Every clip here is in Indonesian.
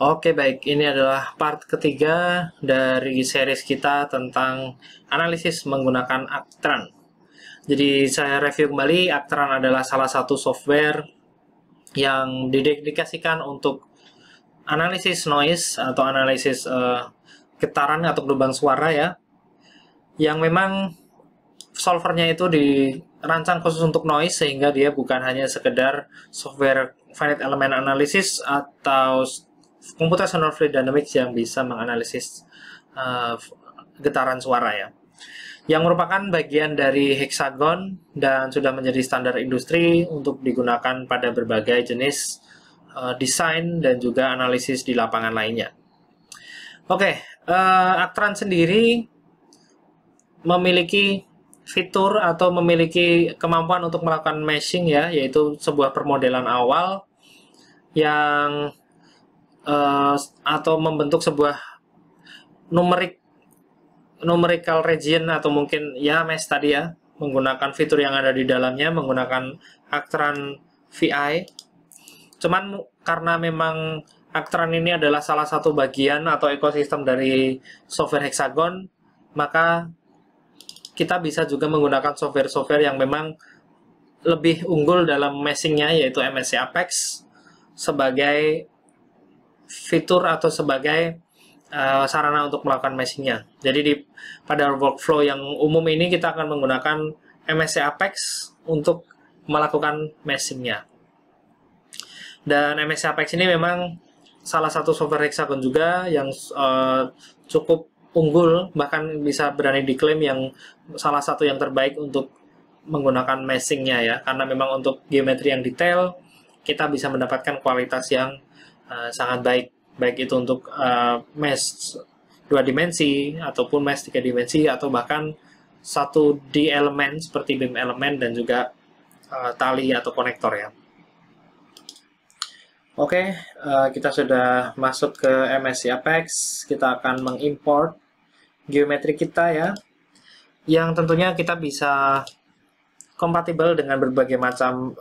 Oke baik, ini adalah part ketiga dari series kita tentang analisis menggunakan Actran. Jadi saya review kembali, Actran adalah salah satu software yang didedikasikan untuk analisis noise atau analisis uh, getaran atau lubang suara ya, yang memang solvernya itu dirancang khusus untuk noise sehingga dia bukan hanya sekedar software finite element analysis atau computational fluid dynamics yang bisa menganalisis uh, getaran suara ya yang merupakan bagian dari hexagon dan sudah menjadi standar industri untuk digunakan pada berbagai jenis uh, desain dan juga analisis di lapangan lainnya. Oke, okay, uh, eh, Actran sendiri memiliki fitur atau memiliki kemampuan untuk melakukan meshing ya, yaitu sebuah permodelan awal yang Eh, atau membentuk sebuah numerik numerical region atau mungkin ya mesh tadi ya menggunakan fitur yang ada di dalamnya menggunakan Actran VI cuman karena memang Actran ini adalah salah satu bagian atau ekosistem dari software hexagon maka kita bisa juga menggunakan software-software yang memang lebih unggul dalam meshingnya yaitu MSC Apex sebagai fitur atau sebagai uh, sarana untuk melakukan meshingnya. Jadi di pada workflow yang umum ini kita akan menggunakan MSC Apex untuk melakukan meshingnya. Dan MSC Apex ini memang salah satu software hexagon juga yang uh, cukup unggul bahkan bisa berani diklaim yang salah satu yang terbaik untuk menggunakan meshingnya ya karena memang untuk geometri yang detail kita bisa mendapatkan kualitas yang Eh, sangat baik baik itu untuk uh, mesh dua dimensi ataupun mesh tiga dimensi atau bahkan satu di elemen seperti beam elemen dan juga uh, tali atau konektor ya. Oke, okay, uh, kita sudah masuk ke MSC Apex. Kita akan mengimport geometri kita ya, yang tentunya kita bisa kompatibel dengan berbagai macam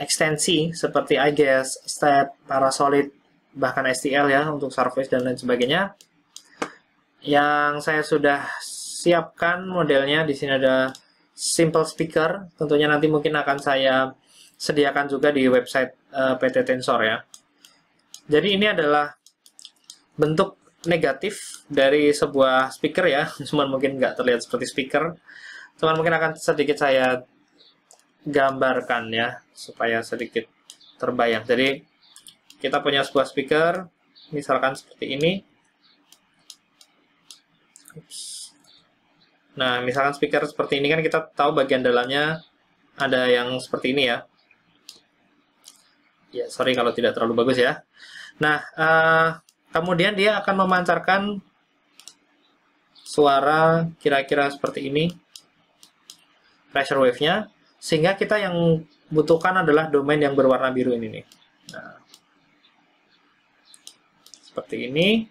ekstensi seperti IGES, STEP, Parasolid, bahkan STL ya untuk surface dan lain sebagainya. Yang saya sudah siapkan modelnya di sini ada simple speaker, tentunya nanti mungkin akan saya sediakan juga di website uh, eh, PT Tensor ya. Jadi ini adalah bentuk negatif dari sebuah speaker ya, cuman mungkin nggak terlihat seperti speaker, cuman mungkin akan sedikit saya gambarkan ya supaya sedikit terbayang. Jadi kita punya sebuah speaker misalkan seperti ini. Nah, misalkan speaker seperti ini kan kita tahu bagian dalamnya ada yang seperti ini ya. Ya, sorry kalau tidak terlalu bagus ya. Nah, uh, kemudian dia akan memancarkan suara kira-kira seperti ini. Pressure wave-nya sehingga kita yang butuhkan adalah domain yang berwarna biru ini nih. Nah, seperti ini.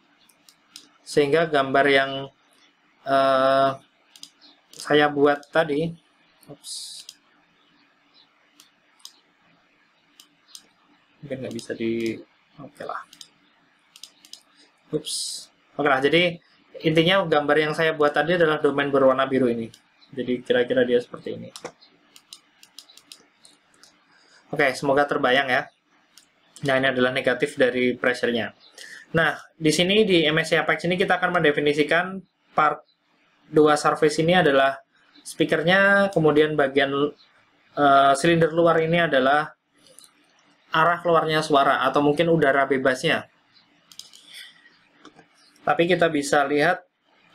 Sehingga gambar yang uh, saya buat tadi, oops, mungkin nggak bisa di, oke okay lah. Oops. Oke lah, jadi intinya gambar yang saya buat tadi adalah domain berwarna biru ini. Jadi kira-kira dia seperti ini. Oke, semoga terbayang ya. Nah, ini adalah negatif dari pressure-nya. Nah, di sini di MSC Apex ini kita akan mendefinisikan part 2 surface ini adalah speakernya, kemudian bagian uh, silinder luar ini adalah arah keluarnya suara atau mungkin udara bebasnya. Tapi kita bisa lihat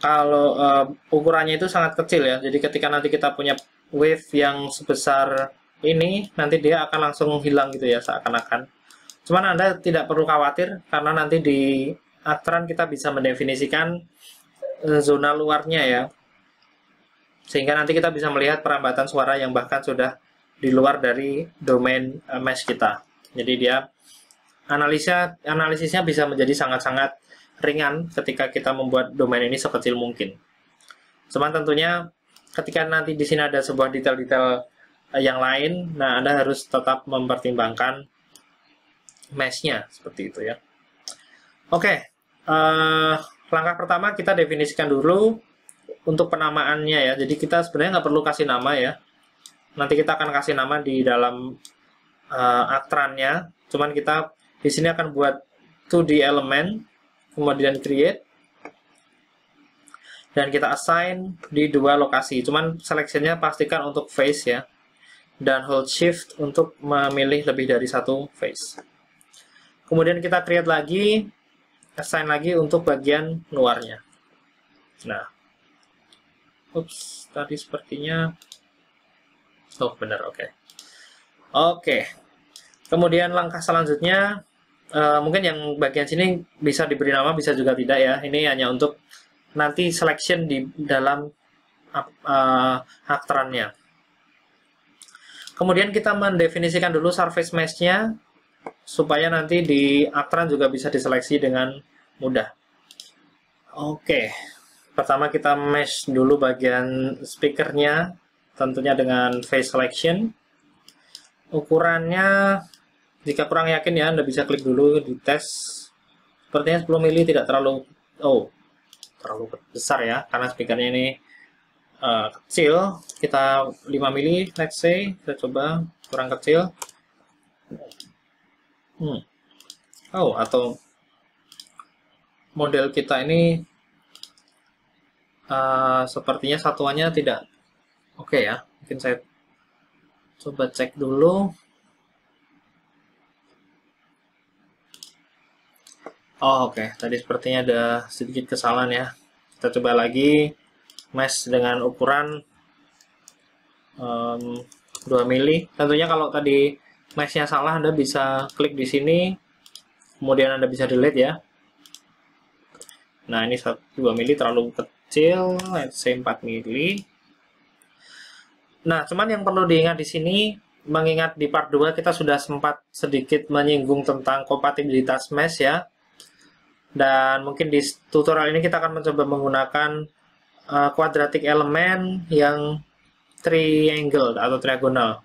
kalau uh, ukurannya itu sangat kecil ya. Jadi ketika nanti kita punya wave yang sebesar ini nanti dia akan langsung hilang gitu ya seakan-akan. Cuman Anda tidak perlu khawatir karena nanti di aturan kita bisa mendefinisikan eh, zona luarnya ya. Sehingga nanti kita bisa melihat perambatan suara yang bahkan sudah di luar dari domain eh, mesh kita. Jadi dia analisa analisisnya bisa menjadi sangat-sangat ringan ketika kita membuat domain ini sekecil mungkin. Cuman tentunya ketika nanti di sini ada sebuah detail-detail Eh, yang lain, nah Anda harus tetap mempertimbangkan mesh-nya seperti itu ya. Oke, okay. uh, eh, langkah pertama kita definisikan dulu untuk penamaannya ya. Jadi kita sebenarnya nggak perlu kasih nama ya. Nanti kita akan kasih nama di dalam uh, eh, aktrannya. Cuman kita di sini akan buat 2D element, kemudian create, dan kita assign di dua lokasi. Cuman seleksinya pastikan untuk face ya dan hold shift untuk memilih lebih dari satu face. Kemudian kita create lagi, assign lagi untuk bagian luarnya. Nah, ups, tadi sepertinya, oh benar, oke. Okay. Oke, okay. kemudian langkah selanjutnya, uh, mungkin yang bagian sini bisa diberi nama, bisa juga tidak ya. Ini hanya untuk nanti selection di dalam uh, Kemudian kita mendefinisikan dulu surface mesh-nya supaya nanti di Aktran juga bisa diseleksi dengan mudah. Oke, pertama kita mesh dulu bagian speakernya, tentunya dengan face selection. Ukurannya, jika kurang yakin ya, Anda bisa klik dulu di tes. Sepertinya 10 mili tidak terlalu, oh, terlalu besar ya, karena speakernya ini uh, kecil, kita 5 mili, let's say, kita coba kurang kecil. Hmm. Oh, atau model kita ini uh, sepertinya satuannya tidak oke okay ya. Mungkin saya coba cek dulu. Oh, oke. Okay. Tadi sepertinya ada sedikit kesalahan ya. Kita coba lagi mesh dengan ukuran um, 2 mili. Tentunya kalau tadi meshnya salah, Anda bisa klik di sini, kemudian Anda bisa delete ya. Nah, ini 2 mili terlalu kecil, let's say 4 mili. Nah, cuman yang perlu diingat di sini, mengingat di part 2 kita sudah sempat sedikit menyinggung tentang kompatibilitas mesh ya. Dan mungkin di tutorial ini kita akan mencoba menggunakan uh, eh, quadratic elemen yang triangle atau triagonal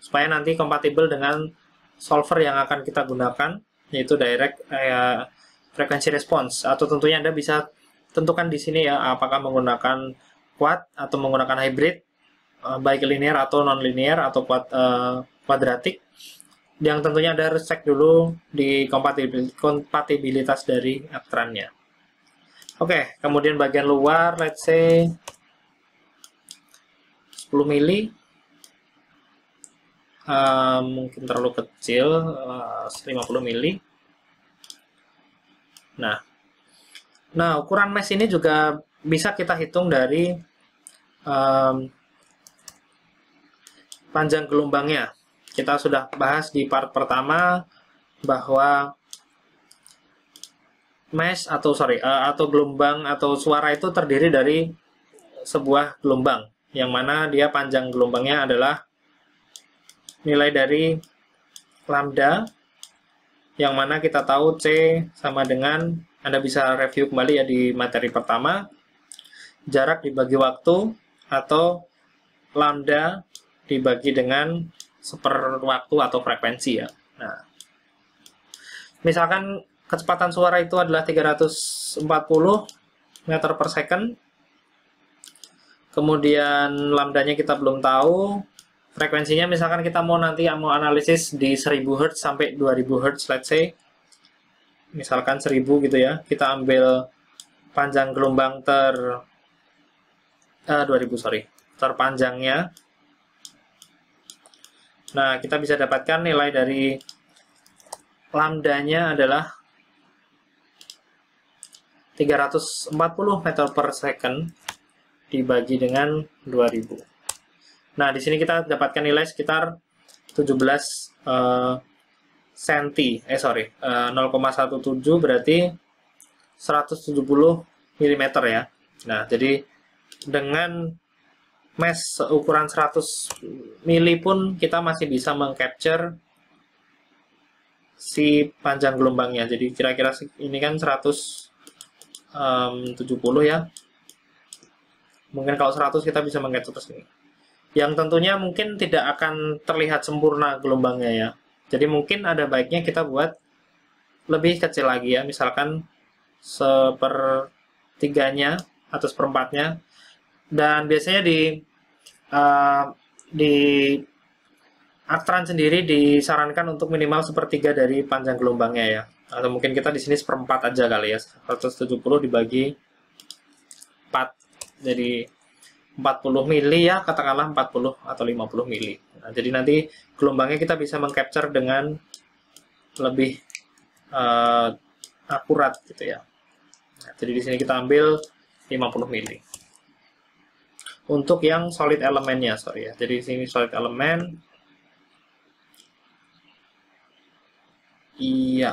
supaya nanti kompatibel dengan solver yang akan kita gunakan yaitu direct uh, frequency response atau tentunya Anda bisa tentukan di sini ya apakah menggunakan quad atau menggunakan hybrid uh, baik linear atau non linear atau quad, uh, kuadratik yang tentunya Anda harus cek dulu di kompatibilitas dari aktrannya Oke, okay, kemudian bagian luar, let's say 10 mili. Uh, mungkin terlalu kecil, eh, uh, 50 mili. Nah, nah ukuran mesh ini juga bisa kita hitung dari um, panjang gelombangnya. Kita sudah bahas di part pertama bahwa mesh atau sorry uh, atau gelombang atau suara itu terdiri dari sebuah gelombang yang mana dia panjang gelombangnya adalah nilai dari lambda yang mana kita tahu C sama dengan Anda bisa review kembali ya di materi pertama jarak dibagi waktu atau lambda dibagi dengan seper waktu atau frekuensi ya. Nah, misalkan kecepatan suara itu adalah 340 meter per second kemudian lambdanya kita belum tahu frekuensinya misalkan kita mau nanti mau analisis di 1000 Hz sampai 2000 Hz let's say misalkan 1000 gitu ya kita ambil panjang gelombang ter uh, eh, 2000 sorry terpanjangnya nah kita bisa dapatkan nilai dari lambdanya adalah 340 meter per second dibagi dengan 2000. Nah, di sini kita dapatkan nilai sekitar 17 uh, eh, senti, eh sorry, eh, uh, 0,17 berarti 170 mm ya. Nah, jadi dengan mesh ukuran 100 mili pun kita masih bisa mengcapture si panjang gelombangnya. Jadi kira-kira ini kan 100 um, 70 ya. Mungkin kalau 100 kita bisa mengecap seperti ini. Yang tentunya mungkin tidak akan terlihat sempurna gelombangnya ya. Jadi mungkin ada baiknya kita buat lebih kecil lagi ya, misalkan sepertiganya atau seperempatnya. Dan biasanya di uh, di Aktran sendiri disarankan untuk minimal sepertiga dari panjang gelombangnya ya atau mungkin kita di sini seperempat aja kali ya 170 dibagi 4 jadi 40 mili ya katakanlah 40 atau 50 mili nah, jadi nanti gelombangnya kita bisa mengcapture dengan lebih uh, akurat gitu ya nah, jadi di sini kita ambil 50 mili untuk yang solid elemennya sorry ya jadi di sini solid elemen Iya,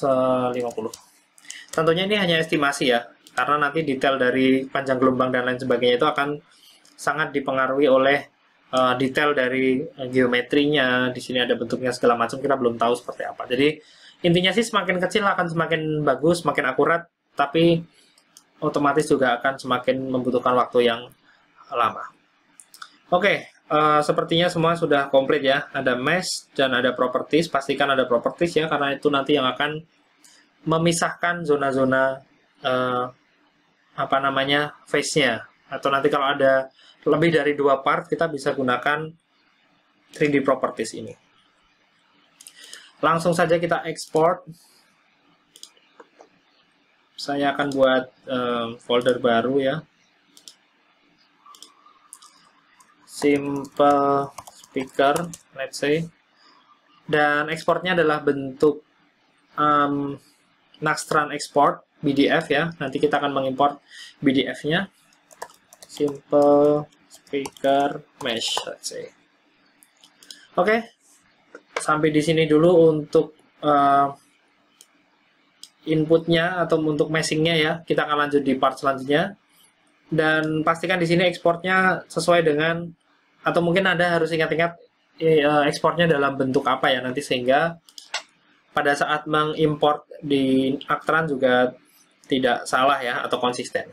150. Tentunya ini hanya estimasi ya, karena nanti detail dari panjang gelombang dan lain sebagainya itu akan sangat dipengaruhi oleh uh, detail dari eh, geometrinya. Di sini ada bentuknya segala macam, kita belum tahu seperti apa. Jadi intinya sih semakin kecil akan semakin bagus, semakin akurat, tapi otomatis juga akan semakin membutuhkan waktu yang lama. Oke, okay, Eh, sepertinya semua sudah komplit ya. Ada mesh dan ada properties. Pastikan ada properties ya, karena itu nanti yang akan memisahkan zona-zona uh, apa namanya face-nya. Atau nanti kalau ada lebih dari dua part, kita bisa gunakan 3D properties ini. Langsung saja kita export. Saya akan buat uh, folder baru ya. simple speaker let's say dan exportnya adalah bentuk um, Naxtran export BDF ya nanti kita akan mengimport BDF-nya simple speaker mesh let's say oke okay. sampai di sini dulu untuk uh, inputnya atau untuk meshingnya ya kita akan lanjut di part selanjutnya dan pastikan di sini ekspornya sesuai dengan atau mungkin Anda harus ingat-ingat eh, eh, ekspornya dalam bentuk apa ya nanti sehingga pada saat mengimpor di Aktran juga tidak salah ya atau konsisten.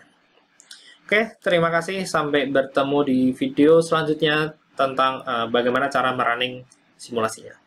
Oke, terima kasih sampai bertemu di video selanjutnya tentang eh, bagaimana cara merunning simulasinya.